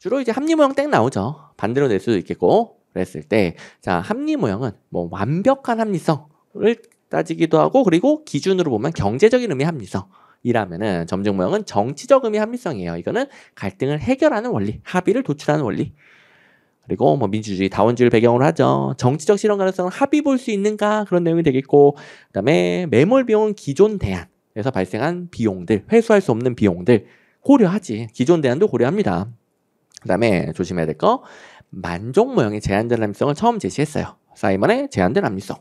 주로 이제 합리 모형 땡 나오죠. 반대로 낼 수도 있겠고 그랬을 때 자 합리 모형은 뭐 완벽한 합리성을 따지기도 하고 그리고 기준으로 보면 경제적인 의미 합리성. 이라면은 점증 모형은 정치적 의미 합리성이에요. 이거는 갈등을 해결하는 원리, 합의를 도출하는 원리. 그리고 뭐 민주주의 다원주의를 배경으로 하죠. 정치적 실현 가능성은 합의 볼 수 있는가 그런 내용이 되겠고 그다음에 매몰 비용은 기존 대안에서 발생한 비용들, 회수할 수 없는 비용들 고려하지. 기존 대안도 고려합니다. 그다음에 조심해야 될 거 만족 모형의 제한된 합리성을 처음 제시했어요. 사이먼의 제한된 합리성.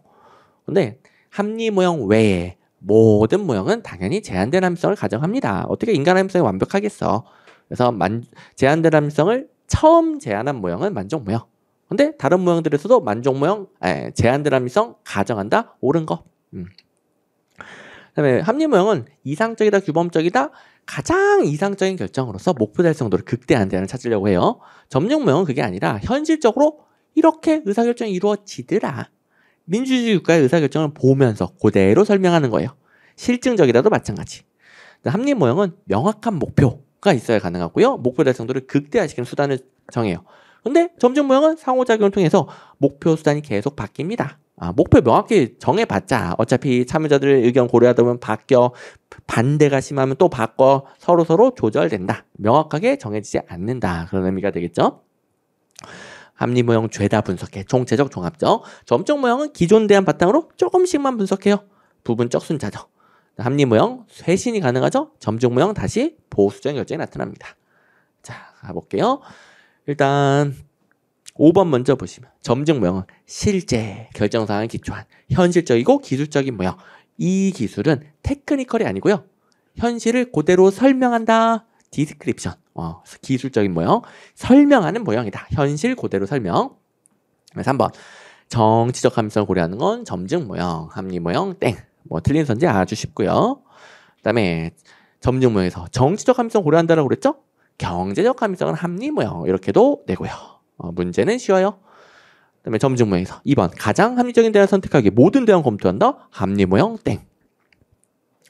근데 합리 모형 외에 모든 모형은 당연히 제한된 함성을 가정합니다. 어떻게 인간 함성이 완벽하겠어? 그래서 만, 제한된 함성을 처음 제한한 모형은 만족 모형. 근데 다른 모형들에서도 만족 모형, 에, 제한된 함성 가정한다 옳은 거. 음. 그다음에 합리모형은 이상적이다 규범적이다 가장 이상적인 결정으로서 목표 달성도를 극대한 대안을 찾으려고 해요. 점령모형은 그게 아니라 현실적으로 이렇게 의사결정이 이루어지더라. 민주주의 국가의 의사결정을 보면서 그대로 설명하는 거예요. 실증적이라도 마찬가지. 합리모형은 명확한 목표가 있어야 가능하고요. 목표 달성도를 극대화시키는 수단을 정해요. 근데 점령 모형은 상호작용을 통해서 목표 수단이 계속 바뀝니다. 아, 목표 명확히 정해봤자 어차피 참여자들의 의견 고려하다 보면 바뀌어 반대가 심하면 또 바꿔 서로 서로 조절된다. 명확하게 정해지지 않는다. 그런 의미가 되겠죠. 합리 모형 죄다 분석해. 총체적 종합적. 점적 모형은 기존 대안 바탕으로 조금씩만 분석해요. 부분적 순차적. 합리 모형 쇄신이 가능하죠. 점적 모형 다시 보수적 결정이 나타납니다. 자, 가볼게요. 일단 5번 먼저 보시면 점증 모형은 실제 결정사항에 기초한 현실적이고 기술적인 모형. 이 기술은 테크니컬이 아니고요. 현실을 그대로 설명한다. 디스크립션. 어, 기술적인 모형. 설명하는 모형이다. 현실 그대로 설명. 그래서 한번 정치적 함성을 고려하는 건 점증 모형, 합리 모형, 땡. 뭐 틀린 선지 아주 쉽고요. 그다음에 점증 모형에서 정치적 감성 고려한다라고 그랬죠? 경제적 함성은 합리 모형 이렇게도 되고요. 어, 문제는 쉬워요. 그다음에 점증 모양에서 2번 가장 합리적인 대안 선택하기 모든 대안 검토한다. 합리 모형 땡.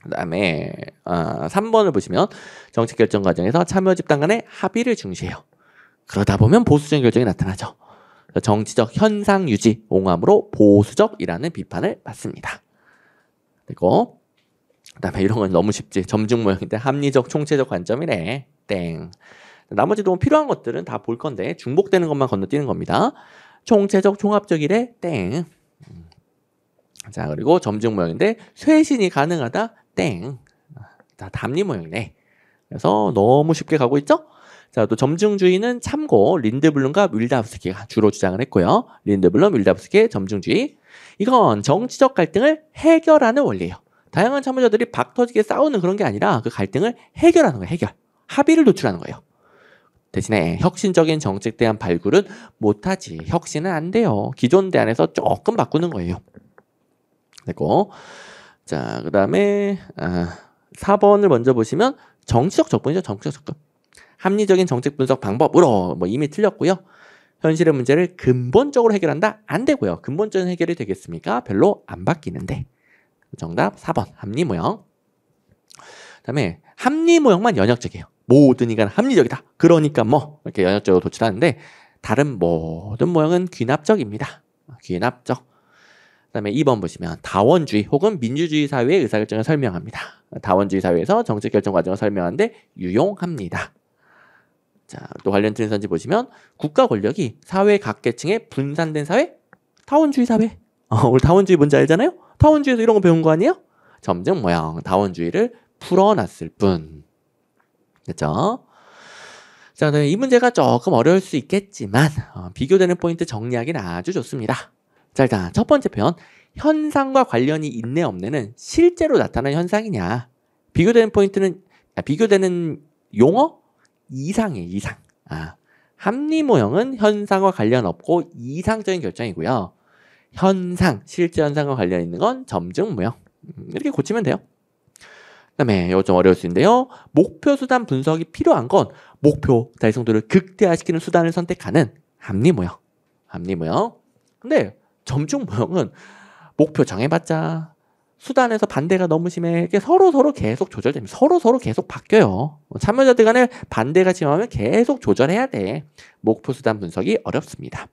그다음에 어, 3번을 보시면 정책 결정 과정에서 참여 집단 간의 합의를 중시해요. 그러다 보면 보수적인 결정이 나타나죠. 정치적 현상 유지 옹함으로 보수적이라는 비판을 받습니다. 그리고 그다음에 이런 건 너무 쉽지. 점증 모형인데 합리적 총체적 관점이래. 땡. 나머지 도움 필요한 것들은 다 볼 건데 중복되는 것만 건너뛰는 겁니다. 총체적 종합적 이래 땡. 음. 자 그리고 점증 모형인데 쇄신이 가능하다 땡. 자 담리 모형이네. 그래서 너무 쉽게 가고 있죠? 자, 또 점증주의는 참고 린드블룸과 윌다프스키가 주로 주장을 했고요. 린드블룸, 윌다프스키의 점증주의. 이건 정치적 갈등을 해결하는 원리예요. 다양한 참여자들이 박터지게 싸우는 그런 게 아니라 그 갈등을 해결하는 거예요. 해결. 합의를 도출하는 거예요. 대신에 혁신적인 정책 대안 발굴은 못하지. 혁신은 안 돼요. 기존 대안에서 조금 바꾸는 거예요. 됐고. 자, 그 다음에, 아, 4번을 먼저 보시면 정치적 접근이죠. 정치적 접근. 합리적인 정책 분석 방법으로 뭐 이미 틀렸고요. 현실의 문제를 근본적으로 해결한다? 안 되고요. 근본적인 해결이 되겠습니까? 별로 안 바뀌는데. 정답 4번. 합리 모형. 그 다음에 합리 모형만 연역적이에요. 모든 인간은 합리적이다. 그러니까 뭐 이렇게 연역적으로 도출하는데 다른 모든 모형은 귀납적입니다. 귀납적. 그다음에 2번 보시면 다원주의 혹은 민주주의 사회의 의사결정을 설명합니다. 다원주의 사회에서 정책 결정 과정을 설명하는데 유용합니다. 자, 또 관련 트렌드선지 보시면 국가 권력이 사회 각 계층에 분산된 사회? 다원주의 사회. 어, 우리 다원주의 뭔지 알잖아요? 다원주의에서 이런 거 배운 거 아니에요? 점증 모양, 다원주의를 풀어놨을 뿐. 그렇죠? 자, 네, 이 문제가 조금 어려울 수 있겠지만 어, 비교되는 포인트 정리하기는 아주 좋습니다. 자, 일단 첫 번째 편 현상과 관련이 있네 없네는 실제로 나타난 현상이냐 비교되는 포인트는 아, 비교되는 용어 이상의 이상. 아, 합리 모형은 현상과 관련 없고 이상적인 결정이고요. 현상, 실제 현상과 관련 있는 건 점증 모형. 음, 이렇게 고치면 돼요. 그다음에 이거 좀 어려울 수 있는데요. 목표 수단 분석이 필요한 건 목표 달성도를 극대화시키는 수단을 선택하는 합리 모형. 합리 모형. 근데 점중 모형은 목표 정해봤자 수단에서 반대가 너무 심해. 이게 서로 서로 계속 조절됩니 서로 서로 계속 바뀌어요. 참여자들 간에 반대가 심하면 계속 조절해야 돼. 목표 수단 분석이 어렵습니다.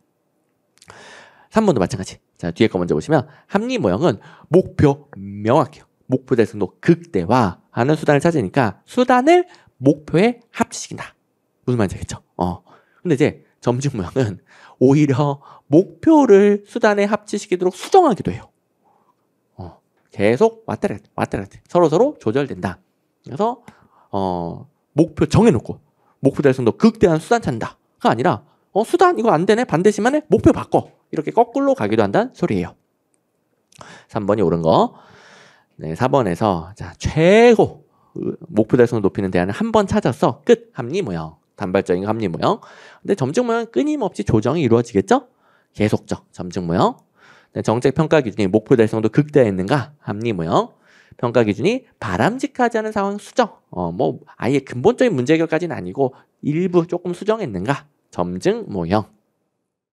3번도 마찬가지. 자, 뒤에 거 먼저 보시면 합리 모형은 목표 명확해요. 목표 대승도 극대화하는 수단을 찾으니까 수단을 목표에 합치시킨다. 무슨 말인지 알겠죠? 어. 근데 이제 점집 모양은 오히려 목표를 수단에 합치시키도록 수정하기도 해요. 어. 계속 왔다 갔다 왔다 갔다 서로 서로 조절된다. 그래서 어 목표 정해놓고 목표 달성도 극대한 화 수단 찾는다가 아니라 어 수단 이거 안 되네 반대시만에 목표 바꿔 이렇게 거꾸로 가기도 한다는 소리예요. 3번이 옳은 거. 네, 4번에서 자, 최고 목표 달성을 높이는 대안을 한 번찾아서 끝. 합리 모형. 단발적인 합리 모형. 근데 점증 모형 끊임없이 조정이 이루어지겠죠? 계속적 점증 모형. 네, 정책 평가 기준이 목표 달성도 극대화했는가? 합리 모형. 평가 기준이 바람직하지 않은 상황 수정. 어, 뭐 아예 근본적인 문제 해결까지는 아니고 일부 조금 수정했는가? 점증 모형.